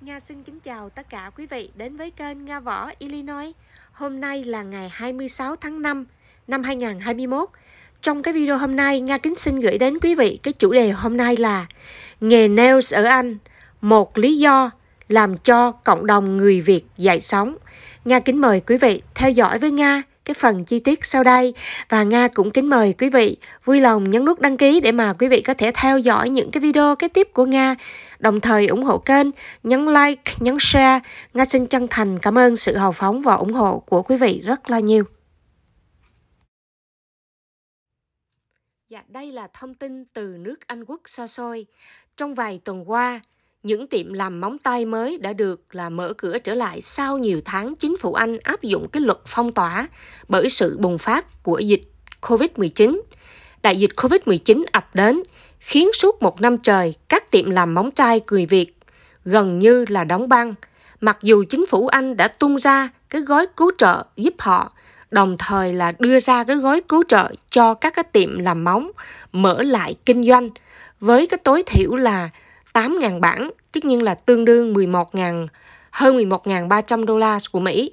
Nga xin kính chào tất cả quý vị đến với kênh Nga Võ Illinois. Hôm nay là ngày 26 tháng 5 năm 2021. Trong cái video hôm nay, Nga kính xin gửi đến quý vị cái chủ đề hôm nay là Nghề nails ở Anh, một lý do làm cho cộng đồng người Việt dậy sống Nga kính mời quý vị theo dõi với Nga cái phần chi tiết sau đây và Nga cũng kính mời quý vị vui lòng nhấn nút đăng ký để mà quý vị có thể theo dõi những cái video kế tiếp của Nga. Đồng thời ủng hộ kênh, nhấn like, nhấn share. Nga xin chân thành cảm ơn sự hào phóng và ủng hộ của quý vị rất là nhiều. Dạ, đây là thông tin từ nước Anh quốc xa xôi. Trong vài tuần qua, những tiệm làm móng tay mới đã được là mở cửa trở lại sau nhiều tháng chính phủ Anh áp dụng cái luật phong tỏa bởi sự bùng phát của dịch COVID-19. Đại dịch COVID-19 ập đến, khiến suốt một năm trời các tiệm làm móng tay người Việt gần như là đóng băng. Mặc dù chính phủ Anh đã tung ra cái gói cứu trợ giúp họ, đồng thời là đưa ra cái gói cứu trợ cho các cái tiệm làm móng mở lại kinh doanh với cái tối thiểu là 8.000 bảng, tức nhiên là tương đương 11.000 hơn 11.300 đô la của Mỹ.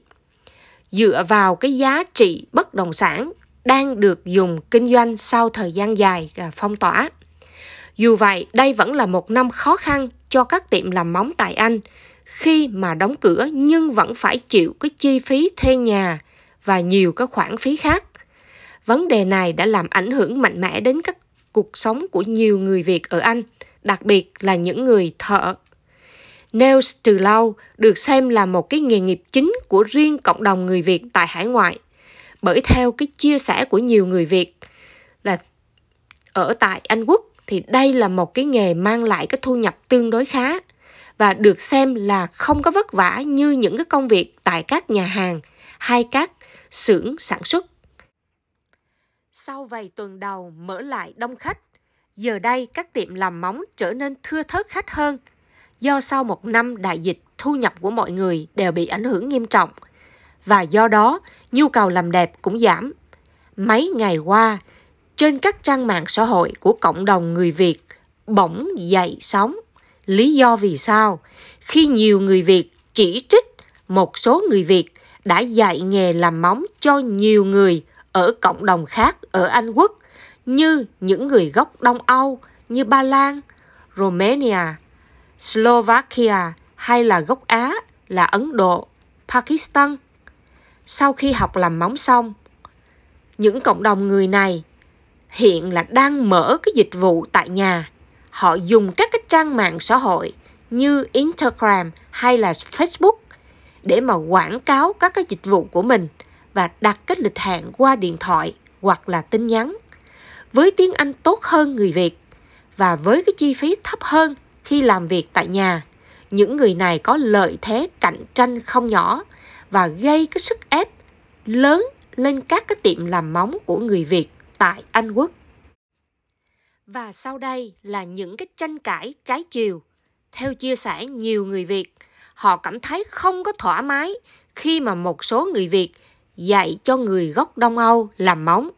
Dựa vào cái giá trị bất động sản đang được dùng kinh doanh sau thời gian dài à, phong tỏa. Dù vậy, đây vẫn là một năm khó khăn cho các tiệm làm móng tại Anh khi mà đóng cửa nhưng vẫn phải chịu cái chi phí thuê nhà và nhiều các khoản phí khác. Vấn đề này đã làm ảnh hưởng mạnh mẽ đến các cuộc sống của nhiều người Việt ở Anh đặc biệt là những người thợ. Nails từ lâu được xem là một cái nghề nghiệp chính của riêng cộng đồng người Việt tại hải ngoại. Bởi theo cái chia sẻ của nhiều người Việt là ở tại Anh Quốc thì đây là một cái nghề mang lại cái thu nhập tương đối khá và được xem là không có vất vả như những cái công việc tại các nhà hàng hay các xưởng sản xuất. Sau vài tuần đầu mở lại đông khách, Giờ đây, các tiệm làm móng trở nên thưa thớt khách hơn. Do sau một năm đại dịch, thu nhập của mọi người đều bị ảnh hưởng nghiêm trọng. Và do đó, nhu cầu làm đẹp cũng giảm. Mấy ngày qua, trên các trang mạng xã hội của cộng đồng người Việt bỗng dậy sóng. Lý do vì sao? Khi nhiều người Việt chỉ trích một số người Việt đã dạy nghề làm móng cho nhiều người ở cộng đồng khác ở Anh Quốc như những người gốc Đông Âu như Ba Lan, Romania, Slovakia hay là gốc Á là Ấn Độ, Pakistan. Sau khi học làm móng xong, những cộng đồng người này hiện là đang mở cái dịch vụ tại nhà. Họ dùng các cái trang mạng xã hội như Instagram hay là Facebook để mà quảng cáo các cái dịch vụ của mình và đặt cái lịch hẹn qua điện thoại hoặc là tin nhắn với tiếng Anh tốt hơn người Việt và với cái chi phí thấp hơn khi làm việc tại nhà. Những người này có lợi thế cạnh tranh không nhỏ và gây cái sức ép lớn lên các cái tiệm làm móng của người Việt tại Anh Quốc. Và sau đây là những cái tranh cãi trái chiều. Theo chia sẻ nhiều người Việt, họ cảm thấy không có thoải mái khi mà một số người Việt dạy cho người gốc Đông Âu làm móng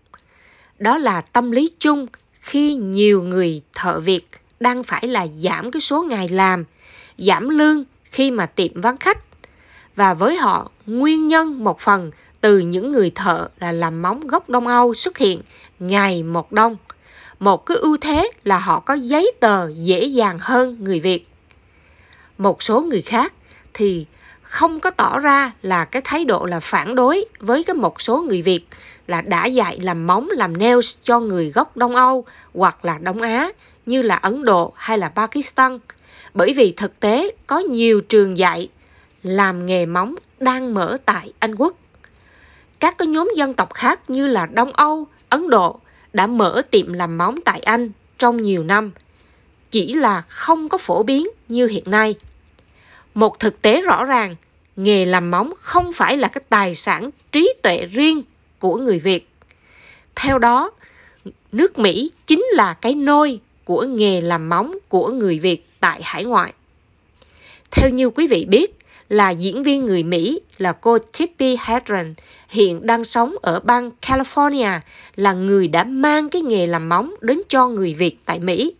đó là tâm lý chung khi nhiều người thợ việc đang phải là giảm cái số ngày làm giảm lương khi mà tiệm vắng khách và với họ nguyên nhân một phần từ những người thợ là làm móng gốc Đông Âu xuất hiện ngày một đông. Một cái ưu thế là họ có giấy tờ dễ dàng hơn người Việt. Một số người khác thì không có tỏ ra là cái thái độ là phản đối với cái một số người Việt là đã dạy làm móng làm nails cho người gốc Đông Âu hoặc là Đông Á như là Ấn Độ hay là Pakistan. Bởi vì thực tế có nhiều trường dạy làm nghề móng đang mở tại Anh Quốc. Các cái nhóm dân tộc khác như là Đông Âu, Ấn Độ đã mở tiệm làm móng tại Anh trong nhiều năm, chỉ là không có phổ biến như hiện nay một thực tế rõ ràng nghề làm móng không phải là cái tài sản trí tuệ riêng của người việt theo đó nước mỹ chính là cái nôi của nghề làm móng của người việt tại hải ngoại theo như quý vị biết là diễn viên người Mỹ là cô Tippi Hedren, hiện đang sống ở bang California, là người đã mang cái nghề làm móng đến cho người Việt tại Mỹ.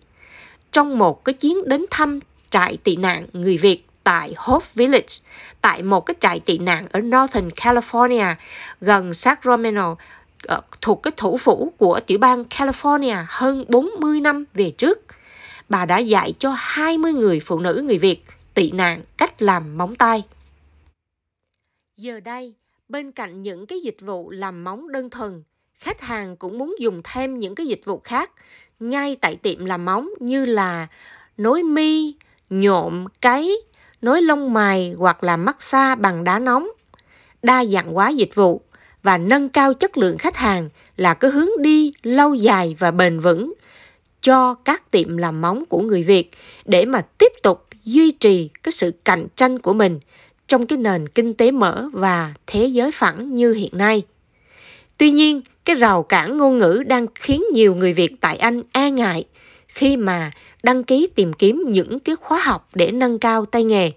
Trong một cái chuyến đến thăm trại tị nạn người Việt tại Hope Village, tại một cái trại tị nạn ở Northern California gần Sacramento, ờ, thuộc cái thủ phủ của tiểu bang California hơn 40 năm về trước. Bà đã dạy cho 20 người phụ nữ người Việt tị nạn cách làm móng tay. Giờ đây, bên cạnh những cái dịch vụ làm móng đơn thuần, khách hàng cũng muốn dùng thêm những cái dịch vụ khác ngay tại tiệm làm móng như là nối mi, nhuộm, cấy, nối lông mày hoặc là massage bằng đá nóng, đa dạng hóa dịch vụ và nâng cao chất lượng khách hàng là cái hướng đi lâu dài và bền vững cho các tiệm làm móng của người Việt để mà tiếp tục duy trì cái sự cạnh tranh của mình trong cái nền kinh tế mở và thế giới phẳng như hiện nay. Tuy nhiên, cái rào cản ngôn ngữ đang khiến nhiều người Việt tại Anh e ngại khi mà đăng ký tìm kiếm những cái khóa học để nâng cao tay nghề.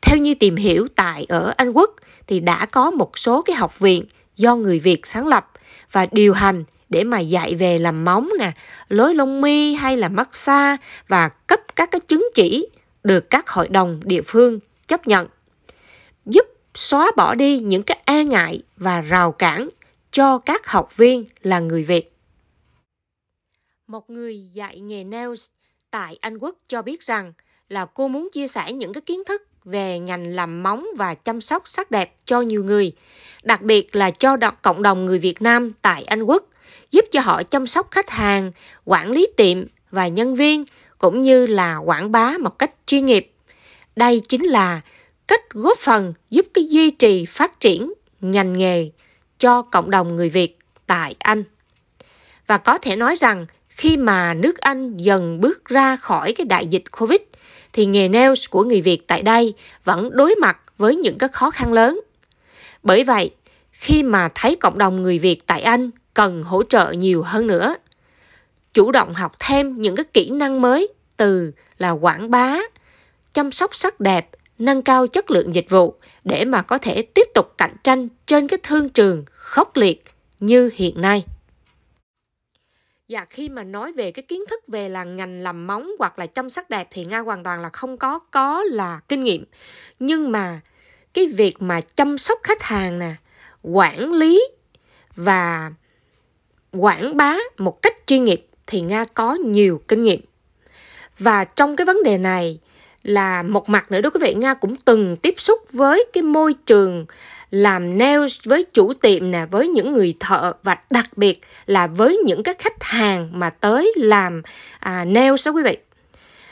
Theo như tìm hiểu tại ở Anh Quốc thì đã có một số cái học viện do người Việt sáng lập và điều hành để mà dạy về làm móng nè, lối lông mi hay là massage và cấp các cái chứng chỉ được các hội đồng địa phương chấp nhận. Giúp xóa bỏ đi những cái e ngại và rào cản cho các học viên là người Việt. Một người dạy nghề nails tại Anh Quốc cho biết rằng là cô muốn chia sẻ những cái kiến thức về ngành làm móng và chăm sóc sắc đẹp cho nhiều người, đặc biệt là cho cộng đồng người Việt Nam tại Anh Quốc, giúp cho họ chăm sóc khách hàng, quản lý tiệm và nhân viên cũng như là quảng bá một cách chuyên nghiệp. Đây chính là cách góp phần giúp cái duy trì phát triển ngành nghề cho cộng đồng người Việt tại Anh. Và có thể nói rằng khi mà nước Anh dần bước ra khỏi cái đại dịch Covid thì nghề nails của người Việt tại đây vẫn đối mặt với những cái khó khăn lớn. Bởi vậy, khi mà thấy cộng đồng người Việt tại Anh cần hỗ trợ nhiều hơn nữa, chủ động học thêm những cái kỹ năng mới từ là quảng bá, chăm sóc sắc đẹp, nâng cao chất lượng dịch vụ để mà có thể tiếp tục cạnh tranh trên cái thương trường khốc liệt như hiện nay. Dạ khi mà nói về cái kiến thức về là ngành làm móng hoặc là chăm sóc đẹp thì Nga hoàn toàn là không có có là kinh nghiệm. Nhưng mà cái việc mà chăm sóc khách hàng nè, quản lý và quảng bá một cách chuyên nghiệp thì Nga có nhiều kinh nghiệm. Và trong cái vấn đề này là một mặt nữa đó quý vị nga cũng từng tiếp xúc với cái môi trường làm nail với chủ tiệm nè với những người thợ và đặc biệt là với những cái khách hàng mà tới làm à, nail đó quý vị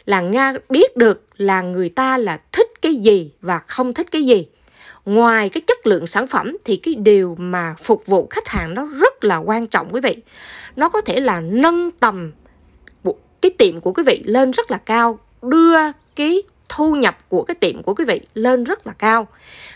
là nga biết được là người ta là thích cái gì và không thích cái gì ngoài cái chất lượng sản phẩm thì cái điều mà phục vụ khách hàng nó rất là quan trọng quý vị nó có thể là nâng tầm cái tiệm của quý vị lên rất là cao đưa cái thu nhập của cái tiệm của quý vị lên rất là cao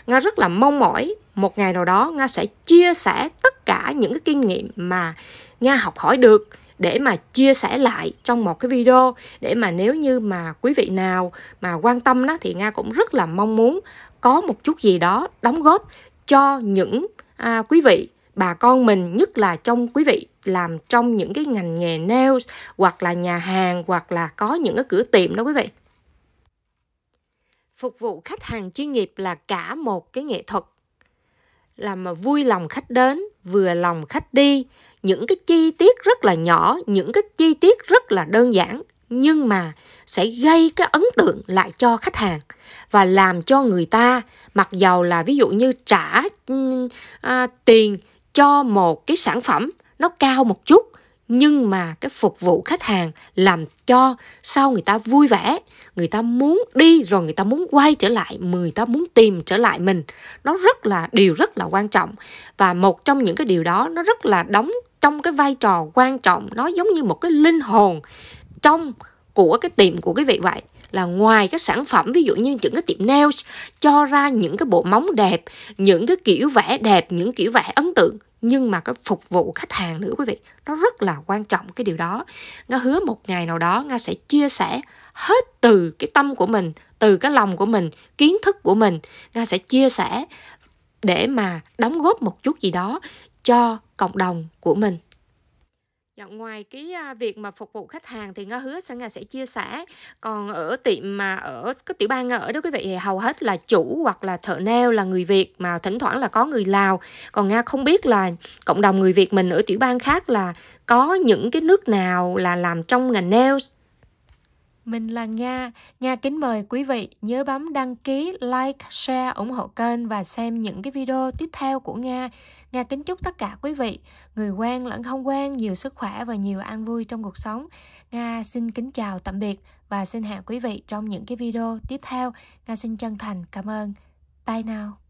nga rất là mong mỏi một ngày nào đó nga sẽ chia sẻ tất cả những cái kinh nghiệm mà nga học hỏi được để mà chia sẻ lại trong một cái video để mà nếu như mà quý vị nào mà quan tâm đó thì nga cũng rất là mong muốn có một chút gì đó đóng góp cho những à, quý vị bà con mình nhất là trong quý vị làm trong những cái ngành nghề nails hoặc là nhà hàng hoặc là có những cái cửa tiệm đó quý vị phục vụ khách hàng chuyên nghiệp là cả một cái nghệ thuật làm mà vui lòng khách đến vừa lòng khách đi những cái chi tiết rất là nhỏ những cái chi tiết rất là đơn giản nhưng mà sẽ gây cái ấn tượng lại cho khách hàng và làm cho người ta mặc dầu là ví dụ như trả ừ, à, tiền cho một cái sản phẩm nó cao một chút nhưng mà cái phục vụ khách hàng làm cho sau người ta vui vẻ người ta muốn đi rồi người ta muốn quay trở lại người ta muốn tìm trở lại mình nó rất là điều rất là quan trọng và một trong những cái điều đó nó rất là đóng trong cái vai trò quan trọng nó giống như một cái linh hồn trong của cái tiệm của quý vị vậy là ngoài các sản phẩm ví dụ như những cái tiệm nails cho ra những cái bộ móng đẹp, những cái kiểu vẽ đẹp, những kiểu vẽ ấn tượng nhưng mà cái phục vụ khách hàng nữa quý vị nó rất là quan trọng cái điều đó nga hứa một ngày nào đó nga sẽ chia sẻ hết từ cái tâm của mình từ cái lòng của mình kiến thức của mình nga sẽ chia sẻ để mà đóng góp một chút gì đó cho cộng đồng của mình Dạ, ngoài cái việc mà phục vụ khách hàng thì Nga hứa sẽ Nga sẽ chia sẻ còn ở tiệm mà ở cái tiểu bang Nga ở đó quý vị thì hầu hết là chủ hoặc là thợ neo là người Việt mà thỉnh thoảng là có người Lào còn Nga không biết là cộng đồng người Việt mình ở tiểu bang khác là có những cái nước nào là làm trong ngành nails mình là Nga. Nga kính mời quý vị nhớ bấm đăng ký, like, share, ủng hộ kênh và xem những cái video tiếp theo của Nga. Nga kính chúc tất cả quý vị, người quen lẫn không quen nhiều sức khỏe và nhiều an vui trong cuộc sống. Nga xin kính chào tạm biệt và xin hẹn quý vị trong những cái video tiếp theo. Nga xin chân thành cảm ơn. Bye now.